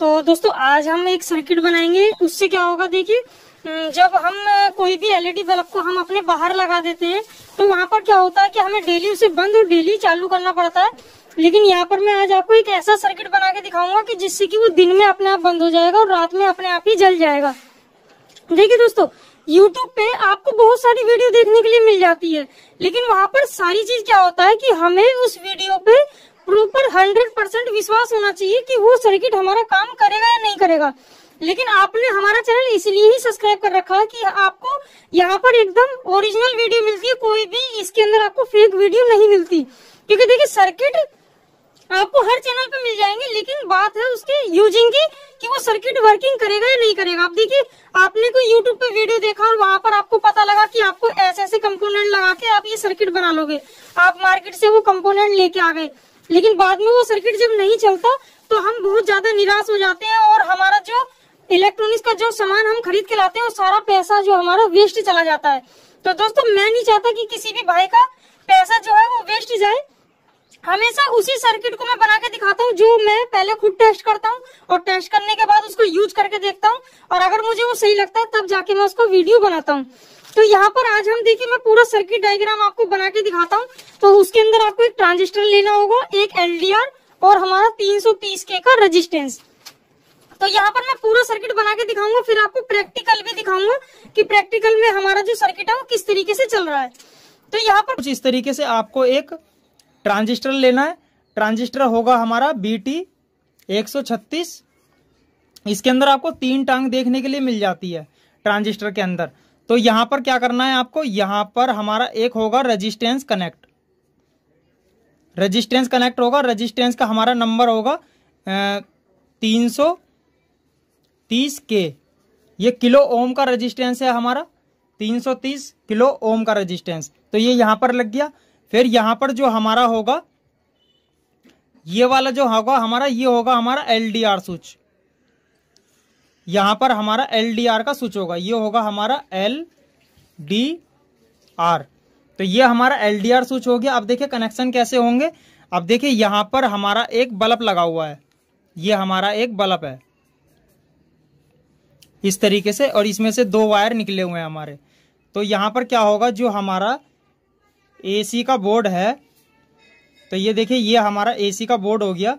तो दोस्तों आज हम एक सर्किट बनाएंगे उससे क्या होगा देखिए हम्म, जब हम कोई भी एलईडी बल्ब को हम अपने बाहर लगा देते हैं तो वहाँ पर क्या होता है कि हमें डेली उसे बंद और डेली चालू करना पड़ता है लेकिन यहाँ पर मैं आज आपको एक ऐसा सर्किट बना के दिखाऊंगा कि जिससे कि वो दिन में अपने आप बंद हो जाएगा और रात में अपने आप ही जल जाएगा देखिए दोस्तों YouTube पे आपको बहुत सारी वीडियो देखने के लिए मिल जाती है लेकिन वहाँ पर सारी चीज क्या होता है कि हमें उस वीडियो पे और ऊपर हंड्रेड परसेंट विश्वास होना चाहिए कि वो सर्किट हमारा काम करेगा या नहीं करेगा लेकिन आपने हमारा चैनल इसलिए ही सब्सक्राइब कर रखा है कि आपको यहाँ पर एकदम ओरिजिनल वीडियो मिलती है कोई भी इसके अंदर आपको फेक वीडियो नहीं मिलती क्योंकि देखिए सर्किट आपको हर चैनल पे मिल जाएंगे लेकिन बात है उसके यूजिंग की कि वो सर्किट वर्किंग करेगा या नहीं करेगा आप देखिए आपने कोई यूट्यूब पे वीडियो देखा और वहां पर आपको पता लगा कि आपको ऐसे ऐसे कंपोनेंट लगा के आप ये सर्किट बना लोगे आप मार्केट से वो कंपोनेंट लेके आ गए लेकिन बाद में वो सर्किट जब नहीं चलता तो हम बहुत ज्यादा निराश हो जाते हैं और हमारा जो इलेक्ट्रॉनिक्स का जो सामान हम खरीद के लाते हैं वो सारा पैसा जो हमारा वेस्ट चला जाता है तो दोस्तों मैं नहीं चाहता कि किसी भी भाई का पैसा जो है वो वेस्ट जाए हमेशा उसी सर्किट को मैं बना के दिखाता हूँ जो मैं पहले खुद टेस्ट करता हूँ और टेस्ट करने के बाद उसको यूज करके देखता हूँ और अगर मुझे वो सही लगता है तब जाके मैं उसको वीडियो बनाता हूँ तो यहाँ पर आज हम देखिए मैं पूरा सर्किट डायग्राम आपको बना के दिखाता हूँ तो उसके अंदर आपको एक ट्रांजिस्टर लेना होगा एक एल और हमारा तीन पीस के का रजिस्टेंस तो यहाँ पर मैं पूरा सर्किट बना के दिखाऊंगा फिर आपको प्रैक्टिकल भी दिखाऊंगा कि प्रैक्टिकल में हमारा जो सर्किट है वो किस तरीके से चल रहा है तो यहाँ पर कुछ इस तरीके से आपको एक ट्रांजिस्टर लेना है ट्रांजिस्टर होगा हमारा बी टी इसके अंदर आपको तीन टांग देखने के लिए मिल जाती है ट्रांजिस्टर के अंदर तो यहां पर क्या करना है आपको यहां पर हमारा एक होगा रजिस्टेंस कनेक्ट रजिस्टेंस कनेक्ट होगा रजिस्टेंस का हमारा नंबर होगा तीन सौ तीस के ये किलो ओम का रजिस्टेंस है हमारा तीन तीस किलो ओम का रजिस्टेंस तो ये यहां पर लग गया फिर यहां पर जो हमारा होगा ये वाला जो होगा हमारा ये होगा हमारा एल डी आर स्विच यहां पर हमारा एल डी आर का स्विच होगा ये होगा हमारा एल डी आर तो ये हमारा एल डी आर स्विच हो गया अब देखिए कनेक्शन कैसे होंगे अब देखिए यहां पर हमारा एक बल्ब लगा हुआ है ये हमारा एक बल्ब है इस तरीके से और इसमें से दो वायर निकले हुए हैं हमारे तो यहां पर क्या होगा जो हमारा एसी का बोर्ड है तो ये देखिए ये हमारा एसी का बोर्ड हो गया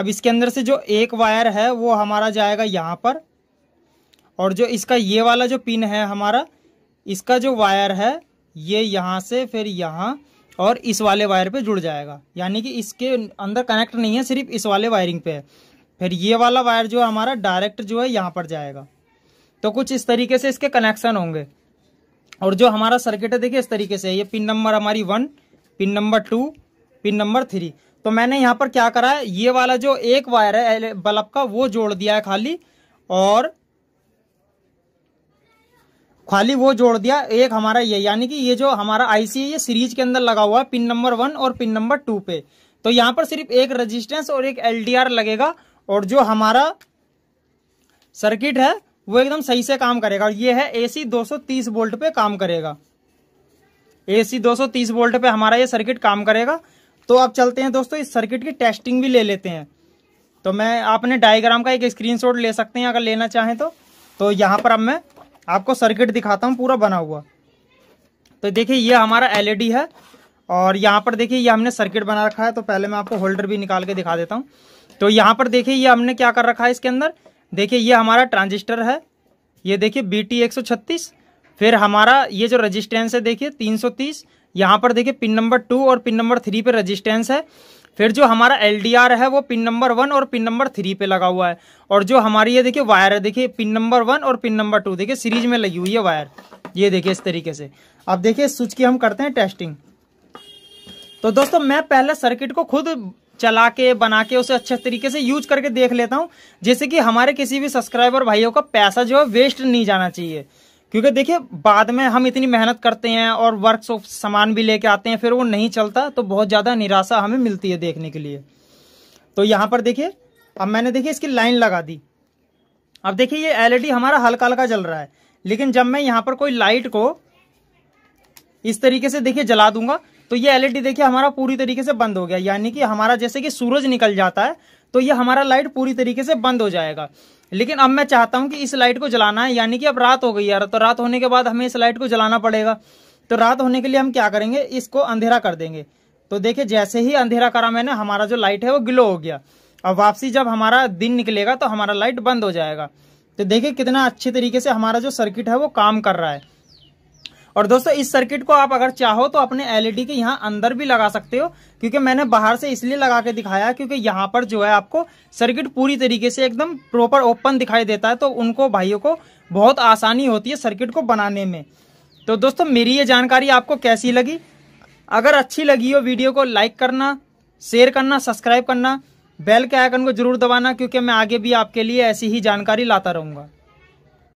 अब इसके अंदर से जो एक वायर है वो हमारा जाएगा यहाँ पर और जो इसका ये वाला जो पिन है हमारा इसका जो वायर है ये यहाँ से फिर यहाँ और इस वाले वायर पे जुड़ जाएगा यानी कि इसके अंदर कनेक्ट नहीं है सिर्फ इस वाले वायरिंग पे है फिर ये वाला वायर जो है हमारा डायरेक्ट जो है यहाँ पर जाएगा तो कुछ इस तरीके से इसके कनेक्शन होंगे और जो हमारा सर्किट है देखिए इस तरीके से ये पिन नंबर हमारी one pin number two pin number three तो मैंने यहाँ पर क्या करा है ये वाला जो एक वायर है बल्ब का वो जोड़ दिया है खाली और खाली वो जोड़ दिया एक हमारा ये यानी कि ये जो हमारा आईसी है ये सीरीज के अंदर लगा हुआ है पिन नंबर वन और पिन नंबर टू पे तो यहाँ पर सिर्फ एक रजिस्टेंस और एक एलडीआर लगेगा और जो हमारा सर्किट है वो एकदम सही से काम करेगा और ये है एसी 230 वोल्ट पे काम करेगा एसी 230 वोल्ट पे हमारा ये सर्किट काम करेगा तो आप चलते हैं दोस्तों इस सर्किट की टेस्टिंग भी ले लेते हैं तो मैं आपने डायग्राम का एक स्क्रीनशॉट ले सकते हैं अगर लेना चाहें तो तो यहाँ पर अब मैं आपको सर्किट दिखाता हूँ पूरा बना हुआ तो देखिए ये हमारा एलईडी e है और यहाँ पर देखिए ये हमने सर्किट बना रखा है तो पहले मैं आपको होल्डर भी निकाल के दिखा देता हूँ तो यहाँ पर देखिए ये हमने क्या कर रखा है इसके अंदर देखिए ये हमारा ट्रांजिस्टर है ये देखिए बी टी फिर हमारा ये जो रजिस्टेंस है देखिए तीन यहाँ पर देखिए पिन नंबर टू और पिन नंबर थ्री पे रजिस्टेंस है फिर जो हमारा एल है वो पिन नंबर वन और पिन नंबर थ्री पे लगा हुआ है और जो हमारी ये देखिए वायर है देखिए पिन नंबर वन और पिन नंबर टू देखिए सीरीज में लगी हुई है वायर ये देखिए इस तरीके से अब देखिए स्विच की हम करते हैं टेस्टिंग तो दोस्तों मैं पहले सर्किट को खुद चला के बना के उसे अच्छे तरीके से यूज करके देख लेता हूँ जैसे कि हमारे किसी भी सब्सक्राइबर भाइयों का पैसा जो है वेस्ट नहीं जाना चाहिए क्योंकि देखिए बाद में हम इतनी मेहनत करते हैं और वर्क ऑफ सामान भी लेके आते हैं फिर वो नहीं चलता तो बहुत ज़्यादा निराशा हमें मिलती है देखने के लिए तो यहाँ पर देखिए अब मैंने देखिए इसकी लाइन लगा दी अब देखिए ये एल हमारा हल्का हल्का जल रहा है लेकिन जब मैं यहाँ पर कोई लाइट को इस तरीके से देखिए जला दूंगा तो ये एलईडी e देखिए हमारा पूरी तरीके से बंद हो गया यानी कि हमारा जैसे कि सूरज निकल जाता है तो ये हमारा लाइट पूरी तरीके से बंद हो जाएगा लेकिन अब मैं चाहता हूं कि इस लाइट को जलाना है यानी कि अब रात हो गई यार तो रात होने के बाद हमें इस लाइट को जलाना पड़ेगा तो रात होने के लिए हम क्या करेंगे इसको अंधेरा कर देंगे तो देखिए जैसे ही अंधेरा करा मैंने हमारा जो लाइट है वो ग्लो हो गया अब वापसी जब हमारा दिन निकलेगा तो हमारा लाइट बंद हो जाएगा तो देखिए कितना अच्छे तरीके से हमारा जो सर्किट है वो काम कर रहा है और दोस्तों इस सर्किट को आप अगर चाहो तो अपने एलईडी e के यहाँ अंदर भी लगा सकते हो क्योंकि मैंने बाहर से इसलिए लगा के दिखाया क्योंकि यहाँ पर जो है आपको सर्किट पूरी तरीके से एकदम प्रॉपर ओपन दिखाई देता है तो उनको भाइयों को बहुत आसानी होती है सर्किट को बनाने में तो दोस्तों मेरी ये जानकारी आपको कैसी लगी अगर अच्छी लगी हो वीडियो को लाइक करना शेयर करना सब्सक्राइब करना बेल के आइकन को जरूर दबाना क्योंकि मैं आगे भी आपके लिए ऐसी ही जानकारी लाता रहूँगा